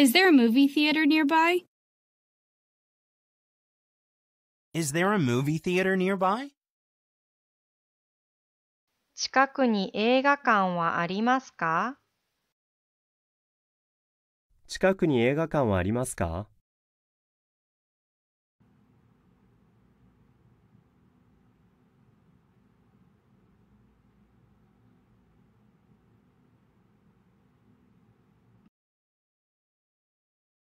Is there a movie theater nearby? Is there a movie theater nearby? 近くに映画館はありますか近くに映画館はありますか